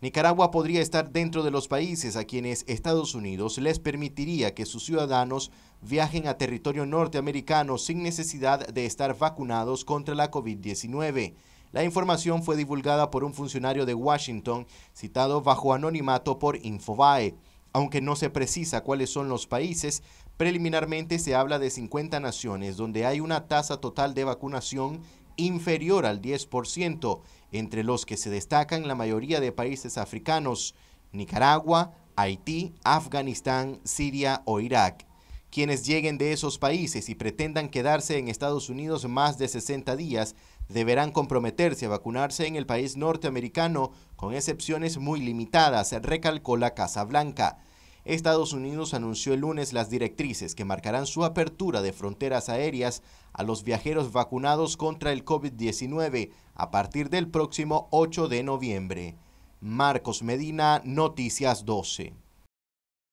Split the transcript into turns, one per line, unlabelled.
Nicaragua podría estar dentro de los países a quienes Estados Unidos les permitiría que sus ciudadanos viajen a territorio norteamericano sin necesidad de estar vacunados contra la COVID-19. La información fue divulgada por un funcionario de Washington citado bajo anonimato por Infobae. Aunque no se precisa cuáles son los países, preliminarmente se habla de 50 naciones donde hay una tasa total de vacunación inferior al 10%, entre los que se destacan la mayoría de países africanos, Nicaragua, Haití, Afganistán, Siria o Irak. Quienes lleguen de esos países y pretendan quedarse en Estados Unidos más de 60 días deberán comprometerse a vacunarse en el país norteamericano, con excepciones muy limitadas, recalcó la Casa Blanca. Estados Unidos anunció el lunes las directrices que marcarán su apertura de fronteras aéreas a los viajeros vacunados contra el COVID-19 a partir del próximo 8 de noviembre. Marcos Medina, Noticias 12.